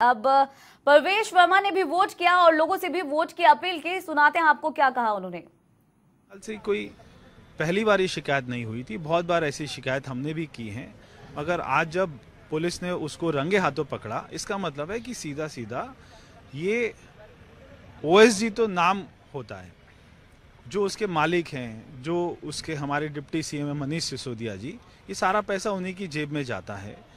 अब परवेश वर्मा ने भी वोट किया और लोगों से भी वोट की अपील की सुनाते हैं आपको क्या कहा उन्होंने से कोई पहली बार ये शिकायत नहीं हुई थी बहुत बार ऐसी शिकायत हमने भी की है मगर आज जब पुलिस ने उसको रंगे हाथों पकड़ा इसका मतलब है कि सीधा सीधा ये ओएसजी तो नाम होता है जो उसके मालिक हैं जो उसके हमारे डिप्टी सीएम मनीष सिसोदिया जी ये सारा पैसा उन्हीं की जेब में जाता है